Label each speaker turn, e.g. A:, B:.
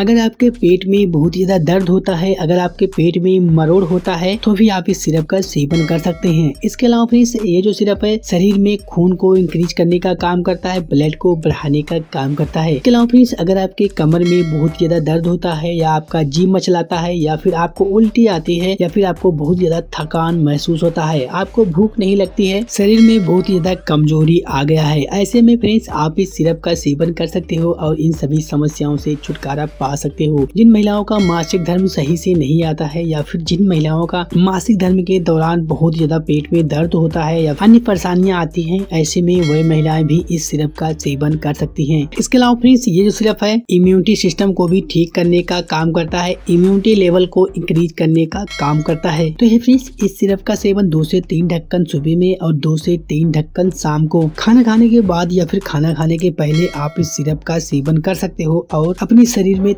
A: अगर आपके पेट में बहुत ही ज़्यादा दर्द होता है अगर आपके पेट में मरोड़ होता है तो भी आप इस सिरप का सेवन कर सकते हैं इसके अलावा फ्रेंड्स ये जो सिरप है शरीर में खून को इंक्रीज करने का काम करता है ब्लड को बढ़ाने का काम करता है इसके अलावा फ्रेंड्स अगर आपके कमर में बहुत ज्यादा दर्द होता है या आपका जी मचलाता है या फिर आपको उल्टी आती है या फिर आपको बहुत ज्यादा थकान महसूस होता है आपको भूख नहीं लगती है शरीर में बहुत ही ज्यादा कमजोरी आ गया है ऐसे में फ्रेंड्स आप इस सिरप का सेवन कर सकते हो और इन सभी समस्याओं से छुटकारा पा पा सकते हो जिन महिलाओं का मासिक धर्म सही से नहीं आता है या फिर जिन महिलाओं का मासिक धर्म के दौरान बहुत ज्यादा पेट में दर्द होता है या अन्य परेशानियाँ आती है ऐसे में वह महिलाएं भी इस सिरप का सेवन कर सकती है इसके अलावा फ्रेंड्स ये जो सिरप है इम्यूनिटी सिस्टम को भी ठीक करने का काम करता है इम्यूनिटी लेवल को इंक्रीज करने का काम करता है तो फ्रेंड्स इस सिरप का सेवन दो से तीन ढक्कन सुबह में और दो से तीन ढक्कन शाम को खाना खाने के बाद या फिर खाना खाने के पहले आप इस सिरप का सेवन कर सकते हो और अपने शरीर में